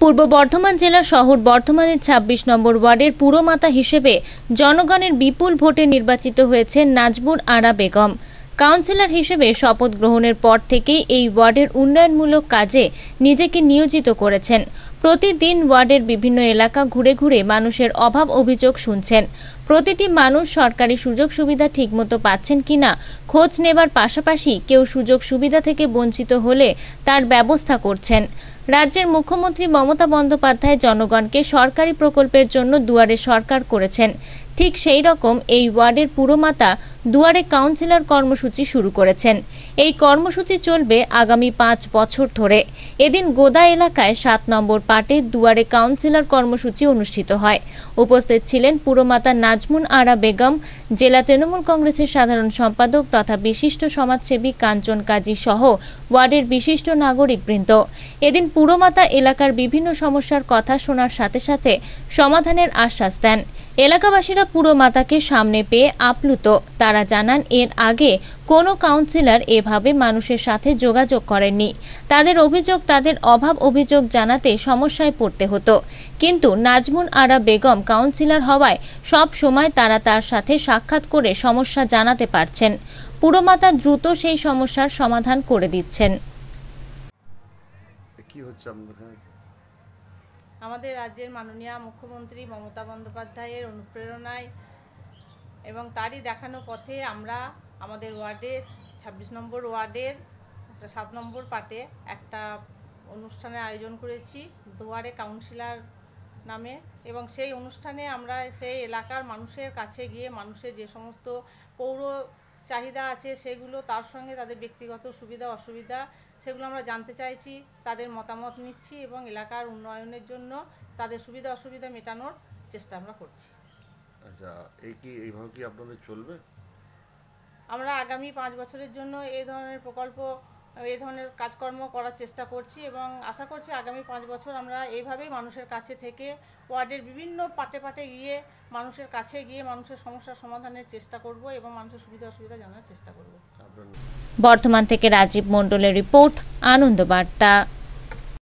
পূর্ব বর্ধমান জেলা শহর বর্ধমানের ২৬ নম্বর ওয়ার্ডের পুরমাতা হিসেবে জনগণের বিপুল ভোটে নির্বাচিত হয়েছে নাজবুর আরা বেগম কাউন্সিলর হিসেবে শপথ গ্রহণের পর থেকেই এই ওয়ার্ডের উন্নয়নমূলক কাজে নিজেকে নিয়োজিত করেছেন প্রতিদিন ওয়ার্ডের বিভিন্ন এলাকা ঘুরে ঘুরে মানুষের অভাব অভিযোগ শুনছেন প্রতিটি মানুষ সরকারি সুযোগ সুবিধা ঠিকমতো পাচ্ছেন কিনা খোঁজ নেবার পাশাপাশি কেউ সুযোগ সুবিধা থেকে বঞ্চিত হলে তার ব্যবস্থা করছেন রাজ্যের মুখ্যমন্ত্রী মমতা বন্দ্যোপাধ্যায় জনগণকে সরকারি প্রকল্পের জন্য দুয়ারে সরকার করেছেন ঠিক সেই রকম এই ওয়ার্ডের পুরমাতা দুয়ারে কাউন্সিলর কর্মসূচি শুরু করেছেন এই কর্মসূচি চলবে আগামী পাঁচ বছর ধরে এদিন গোদা এলাকায় সাত নম্বর পাটে দুয়ারে কাউন্সিলর কর্মসূচি অনুষ্ঠিত হয় উপস্থিত ছিলেন পুরমাতা নাজমুন আরা বেগম জেলা তৃণমূল কংগ্রেসের সাধারণ সম্পাদক তথা বিশিষ্ট সমাজসেবী কাঞ্চন কাজী সহ ওয়ার্ডের বিশিষ্ট নাগরিকবৃন্দ এদিন পুরমাতা এলাকার বিভিন্ন সমস্যার কথা শোনার সাথে সাথে সমাধানের আশ্বাস দেন এলাকাবাসীরা পুরো মাতাকে সামনে পেয়ে আপ্লুত তারা জানান এর আগে কোনো কাউন্সিলর এভাবে মানুষের সাথে যোগাযোগ করেননি তাদের অভিযোগ তাদের অভাব অভিযোগ জানাতে সমস্যায় পড়তে হতো কিন্তু নাজমুন আরা বেগম কাউন্সিলর হওয়ায় সব সময় তারা তার সাথে সাক্ষাৎ করে সমস্যা জানাতে পারছেন পুরোমাতা দ্রুত সেই সমস্যার সমাধান করে দিচ্ছেন কি হচ্ছে আমাদের রাজ্যের মাননীয় মুখ্যমন্ত্রী মমতা বন্দ্যোপাধ্যায়ের অনুপ্রেরণায় এবং তারই দেখানো পথে আমরা আমাদের ওয়ার্ডের ২৬ নম্বর ওয়ার্ডের সাত নম্বর পার্টে একটা অনুষ্ঠানের আয়োজন করেছি দুয়ারে কাউন্সিলার নামে এবং সেই অনুষ্ঠানে আমরা সেই এলাকার মানুষের কাছে গিয়ে মানুষের যে সমস্ত পৌর চাহিদা আছে সেগুলো তার সঙ্গে তাদের ব্যক্তিগত সুবিধা অসুবিধা সেগুলো আমরা জানতে চাইছি তাদের মতামত নিচ্ছি এবং এলাকার উন্নয়নের জন্য তাদের সুবিধা অসুবিধা মেটানোর চেষ্টা আমরা করছি আচ্ছা এই কি এইভাবে কি আপনাদের চলবে আমরা আগামী পাঁচ বছরের জন্য এই ধরনের প্রকল্প এই ধরনের কাজকর্ম করার চেষ্টা করছি এবং আশা করছি আগামী পাঁচ বছর আমরা এইভাবেই মানুষের কাছে থেকে ওয়ার্ডের বিভিন্ন পাটে পাটে গিয়ে মানুষের কাছে গিয়ে মানুষের সমস্যা সমাধানের চেষ্টা করব এবং মানুষের সুবিধা অসুবিধা জানার চেষ্টা করব বর্ধমান থেকে রাজীব মণ্ডলের রিপোর্ট আনন্দ বার্তা